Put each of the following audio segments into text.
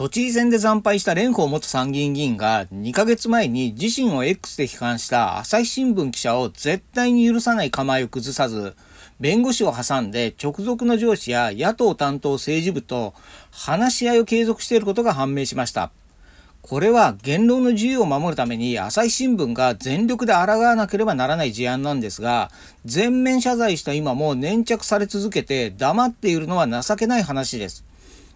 都知事選で惨敗した蓮舫元参議院議員が2ヶ月前に自身を X で批判した朝日新聞記者を絶対に許さない構えを崩さず、弁護士を挟んで直属の上司や野党担当政治部と話し合いを継続していることが判明しました。これは言論の自由を守るために朝日新聞が全力で抗わなければならない事案なんですが、全面謝罪した今も粘着され続けて黙っているのは情けない話です。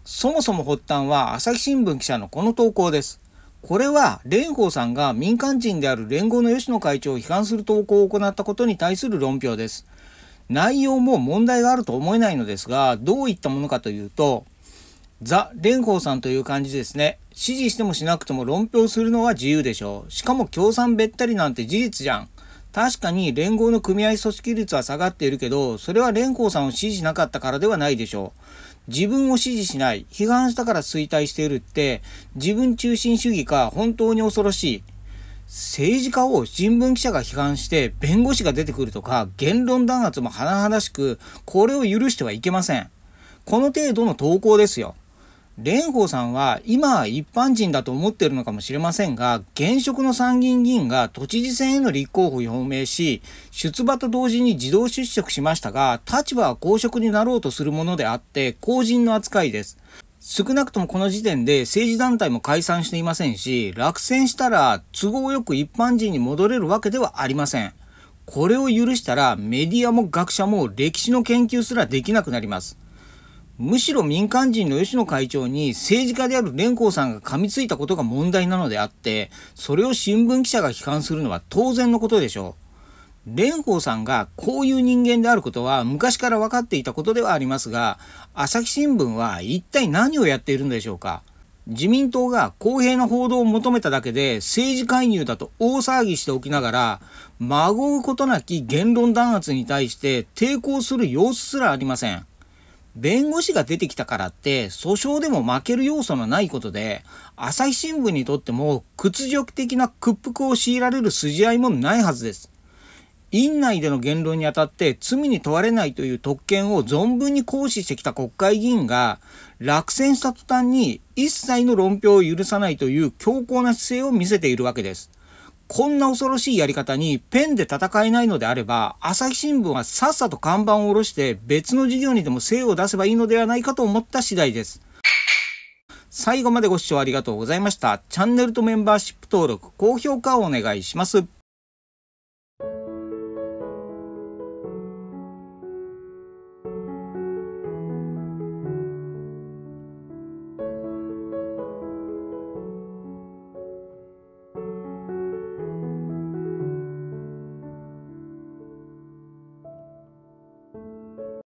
そもそも発端は朝日新聞記者のこの投稿です。これは蓮舫さんが民間人である連合の吉野会長を批判する投稿を行ったことに対する論評です。内容も問題があると思えないのですが、どういったものかというと、ザ・蓮舫さんという感じですね。支持してもしなくても論評するのは自由でしょう。しかも共産べったりなんて事実じゃん。確かに連合の組合組織率は下がっているけど、それは蓮舫さんを支持なかったからではないでしょう。自分を支持しない、批判したから衰退しているって、自分中心主義か本当に恐ろしい。政治家を新聞記者が批判して弁護士が出てくるとか言論弾圧も甚だしくこれを許してはいけません。この程度の投稿ですよ。蓮舫さんは今一般人だと思っているのかもしれませんが、現職の参議院議員が都知事選への立候補を表明し、出馬と同時に自動出職しましたが、立場は公職になろうとするものであって、公人の扱いです。少なくともこの時点で政治団体も解散していませんし、落選したら都合よく一般人に戻れるわけではありません。これを許したらメディアも学者も歴史の研究すらできなくなります。むしろ民間人の吉野会長に政治家である蓮舫さんが噛みついたことが問題なのであって、それを新聞記者が批判するのは当然のことでしょう。蓮舫さんがこういう人間であることは昔から分かっていたことではありますが、朝日新聞は一体何をやっているのでしょうか。自民党が公平な報道を求めただけで政治介入だと大騒ぎしておきながら、まごうことなき言論弾圧に対して抵抗する様子すらありません。弁護士が出てきたからって訴訟でも負ける要素のないことで朝日新聞にとっても屈辱的な屈服を強いられる筋合いもないはずです。院内での言論にあたって罪に問われないという特権を存分に行使してきた国会議員が落選した途端に一切の論評を許さないという強硬な姿勢を見せているわけです。こんな恐ろしいやり方にペンで戦えないのであれば、朝日新聞はさっさと看板を下ろして別の事業にでも精を出せばいいのではないかと思った次第です。最後までご視聴ありがとうございました。チャンネルとメンバーシップ登録、高評価をお願いします。